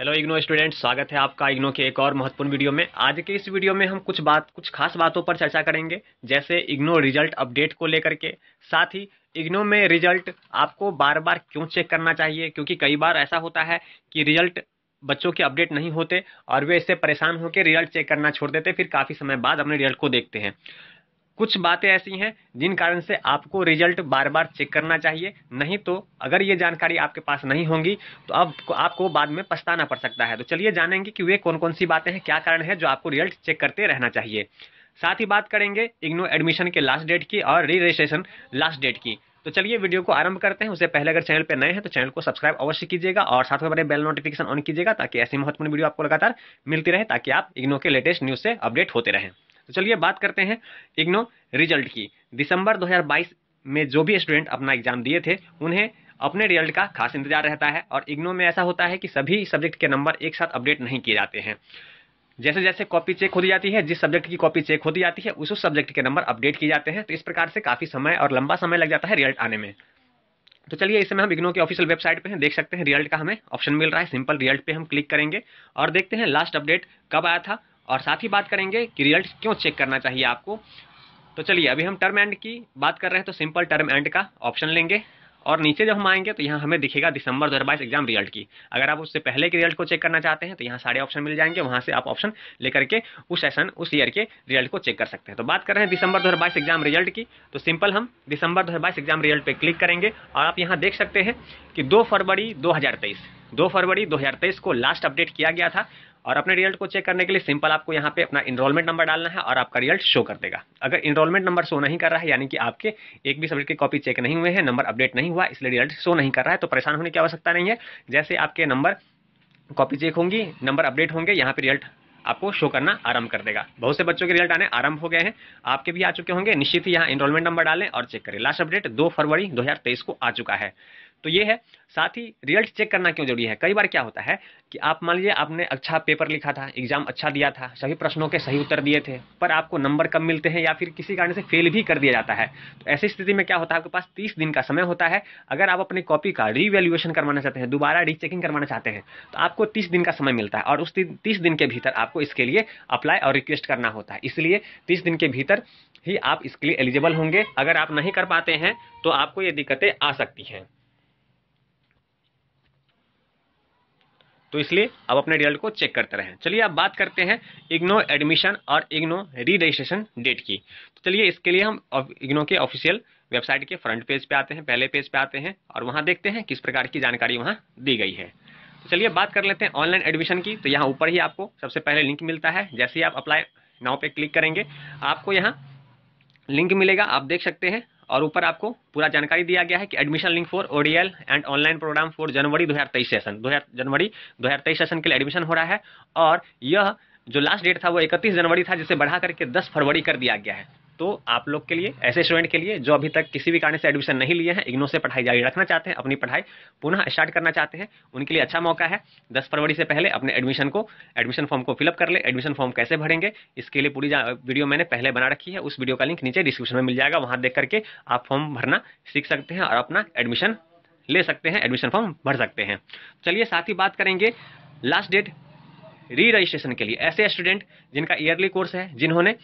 hello IGNOU student स्वागत है आपका इग्नो के एक और महत्वपूर्ण वीडियो में आज के इस वीडियो में हम कुछ बात कुछ खास बातों पर चर्चा करेंगे जैसे इग्नो रिजल्ट अपडेट को लेकर के साथ ही इग्नो में रिजल्ट आपको बार बार क्यों चेक करना चाहिए क्योंकि कई बार ऐसा होता है कि रिजल्ट बच्चों के अपडेट नहीं होते और वे इससे परेशान होकर रिजल्ट चेक करना छोड़ देते फिर काफ़ी समय बाद अपने रिजल्ट को देखते हैं कुछ बातें ऐसी हैं जिन कारण से आपको रिजल्ट बार बार चेक करना चाहिए नहीं तो अगर ये जानकारी आपके पास नहीं होंगी तो अब आपको, आपको बाद में पछताना पड़ सकता है तो चलिए जानेंगे कि वे कौन कौन सी बातें हैं क्या कारण है जो आपको रिजल्ट चेक करते रहना चाहिए साथ ही बात करेंगे इग्नो एडमिशन के लास्ट डेट की और री रजिस्ट्रेशन लास्ट डेट की तो चलिए वीडियो को आरंभ करते हैं उससे पहले अगर चैनल पर नए हैं तो चैनल को सब्सक्राइब अवश्य कीजिएगा और साथ में बने बेल नोटिफिकेशन ऑन कीजिएगा ताकि ऐसी महत्वपूर्ण वीडियो आपको लगातार मिलती रहे ताकि आप इग्नो के लेटेस्ट न्यूज़ से अपडेट होते रहें तो चलिए बात करते हैं इग्नो रिजल्ट की दिसंबर 2022 में जो भी स्टूडेंट अपना एग्जाम दिए थे उन्हें अपने रिजल्ट का खास इंतजार रहता है और इग्नो में ऐसा होता है कि सभी सब्जेक्ट के नंबर एक साथ अपडेट नहीं किए जाते हैं जैसे जैसे कॉपी चेक होती जाती है जिस सब्जेक्ट की कॉपी चेक होती जाती है उस सब्जेक्ट के नंबर अपडेट किए जाते हैं तो इस प्रकार से काफ़ी समय और लंबा समय लग जाता है रिजल्ट आने में तो चलिए इस समय हम इग्नो के ऑफिशियल वेबसाइट पे हैं देख सकते हैं रिजल्ट का हमें ऑप्शन मिल रहा है सिंपल रिजल्ट पे हम क्लिक करेंगे और देखते हैं लास्ट अपडेट कब आया था और साथ ही बात करेंगे कि रिजल्ट क्यों चेक करना चाहिए आपको तो चलिए अभी हम टर्म एंड की बात कर रहे हैं तो सिंपल टर्म एंड का ऑप्शन लेंगे और नीचे जब हम आएंगे तो यहाँ हमें दिखेगा दिसंबर 2022 एग्जाम रिजल्ट की अगर आप उससे पहले के रिजल्ट को चेक करना चाहते हैं तो यहाँ सारे ऑप्शन मिल जाएंगे वहाँ से आप ऑप्शन लेकर के उस सेशन उस ईयर के रिजल्ट को चेक कर सकते हैं तो बात कर रहे हैं दिसंबर 2022 एग्जाम रिजल्ट की तो सिंपल हम दिसंबर दो एग्जाम रिजल्ट पर क्लिक करेंगे और आप यहाँ देख सकते हैं कि दो फरवरी दो हज़ार फरवरी दो को लास्ट अपडेट किया गया था और अपने रिजल्ट को चेक करने के लिए सिंपल आपको यहाँ पे अपना इनरोलमेंट नंबर डालना है और आपका रिजल्ट शो कर देगा अगर इनरोलमेंट नंबर शो नहीं कर रहा है यानी कि आपके एक भी सब्जेक्ट की कॉपी चेक नहीं हुए हैं नंबर अपडेट नहीं हुआ इसलिए रिजल्ट शो नहीं कर रहा है तो परेशान होने की आवश्यकता नहीं है जैसे आपके नंबर कॉपी चेक होंगी नंबर अपडेट होंगे यहाँ पे रिजल्ट आपको शो करना आरंभ कर देगा बहुत से बच्चों के रिजल्ट आने आरंभ हो गए हैं आपके भी आ चुके होंगे निश्चित ही यहाँ इनरोलमेंट नंबर डालें और चेक करें लास्ट अपडेट दो फरवरी 2023 को आ चुका है तो ये है साथ ही रिजल्ट चेक करना क्यों जरूरी है कई बार क्या होता है कि आप मान लीजिए आपने अच्छा पेपर लिखा था एग्जाम अच्छा दिया था सभी प्रश्नों के सही उत्तर दिए थे पर आपको नंबर कम मिलते हैं या फिर किसी कारण से फेल भी कर दिया जाता है तो ऐसी स्थिति में क्या होता है आपके पास तीस दिन का समय होता है अगर आप अपनी कॉपी का रीवैल्यूएशन करवाना चाहते हैं दोबारा रीचेकिंग करवाना चाहते हैं तो आपको तीस दिन का समय मिलता है और उस तीस दिन के भीतर आपको इसके लिए अप्लाई और रिक्वेस्ट करना होता है इसलिए तीस दिन के भीतर ही आप इसके लिए एलिजिबल होंगे अगर आप नहीं कर पाते हैं तो आपको ये दिक्कतें आ सकती हैं तो इसलिए आप अपने रिजल्ट को चेक करते रहें चलिए आप बात करते हैं इग्नो एडमिशन और इग्नो री रजिस्ट्रेशन डेट की तो चलिए इसके लिए हम इग्नो के ऑफिशियल वेबसाइट के फ्रंट पेज पे आते हैं पहले पेज पे आते हैं और वहाँ देखते हैं किस प्रकार की जानकारी वहाँ दी गई है तो चलिए बात कर लेते हैं ऑनलाइन एडमिशन की तो यहाँ ऊपर ही आपको सबसे पहले लिंक मिलता है जैसे ही आप अप्लाई नाव पे क्लिक करेंगे आपको यहाँ लिंक मिलेगा आप देख सकते हैं और ऊपर आपको पूरा जानकारी दिया गया है कि admission link for ODL and online program for January 2023 session 2000 January 2023 session के लिए एडमिशन हो रहा है और यह जो लास्ट डेट था वो इकतीस जनवरी था जिसे बढ़ा करके दस फरवरी कर दिया गया है तो आप लोग के लिए ऐसे स्टूडेंट के लिए जो अभी तक किसी भी कारण से एडमिशन नहीं लिए हैं इग्नो से पढ़ाई जारी रखना चाहते हैं अपनी पढ़ाई पुनः स्टार्ट करना चाहते हैं उनके लिए अच्छा मौका है दस फरवरी से पहले अपने एडमिशन को एडमिशन फॉर्म को फिलअप कर ले एडमिशन फॉर्म कैसे भरेंगे इसके लिए पूरी वीडियो मैंने पहले बना रखी है उस वीडियो का लिंक नीचे डिस्क्रिप्शन में मिल जाएगा वहाँ देख करके आप फॉर्म भरना सीख सकते हैं और अपना एडमिशन ले सकते हैं एडमिशन फॉर्म भर सकते हैं चलिए साथ ही बात करेंगे लास्ट डेट री रजिस्ट्रेशन के लिए ऐसे स्टूडेंट जिनका ईयरली कोर्स है जिन्होंने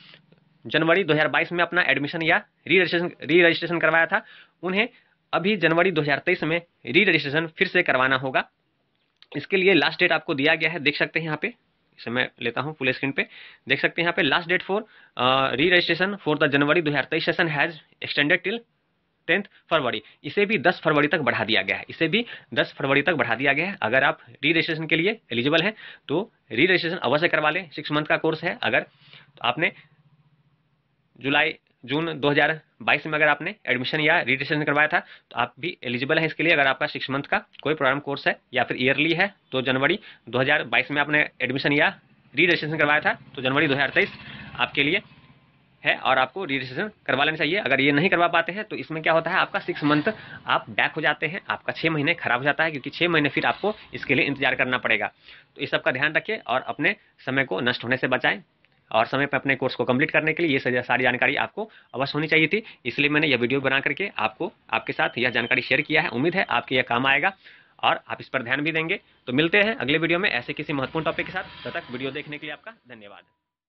जनवरी 2022 में अपना एडमिशन या री रजिस्ट्रेशन री रजिस्ट्रेशन करवाया था उन्हें अभी जनवरी 2023 में री रजिस्ट्रेशन फिर से करवाना होगा इसके लिए लास्ट डेट आपको दिया गया है देख सकते हैं यहाँ पे इसे मैं लेता हूँ फुल स्क्रीन पे देख सकते हैं यहाँ पे last date for re registration for the January दो session has extended till tenth February इसे भी 10 फरवरी तक बढ़ा दिया गया है इसे भी 10 फरवरी तक बढ़ा दिया गया है अगर आप री रजिस्ट्रेशन के लिए एलिजिबल हैं तो री रजिस्ट्रेशन अवश्य करवा लें सिक्स मंथ का कोर्स है अगर तो आपने जुलाई जून 2022 में अगर आपने एडमिशन या रजिस्ट्रेशन करवाया था तो आप भी एलिजिबल हैं इसके लिए अगर आपका सिक्स मंथ का कोई प्रोग्राम कोर्स है या फिर ईयरली है तो जनवरी 2022 में आपने एडमिशन या रजिस्ट्रेशन करवाया था तो जनवरी 2023 आपके लिए है और आपको रजिस्ट्रेशन करवा लेना चाहिए अगर ये नहीं करवा पाते हैं तो इसमें क्या होता है आपका सिक्स मंथ आप बैक हो जाते हैं आपका छः महीने खराब हो जाता है क्योंकि छः महीने फिर आपको इसके लिए इंतजार करना पड़ेगा तो इस सब का ध्यान रखिए और अपने समय को नष्ट होने से बचाएं और समय पर अपने कोर्स को कंप्लीट करने के लिए ये सारी जानकारी आपको अवश्य होनी चाहिए थी इसलिए मैंने यह वीडियो बना करके आपको आपके साथ यह जानकारी शेयर किया है उम्मीद है आपके यह काम आएगा और आप इस पर ध्यान भी देंगे तो मिलते हैं अगले वीडियो में ऐसे किसी महत्वपूर्ण टॉपिक के साथ तब तक वीडियो देखने के लिए आपका धन्यवाद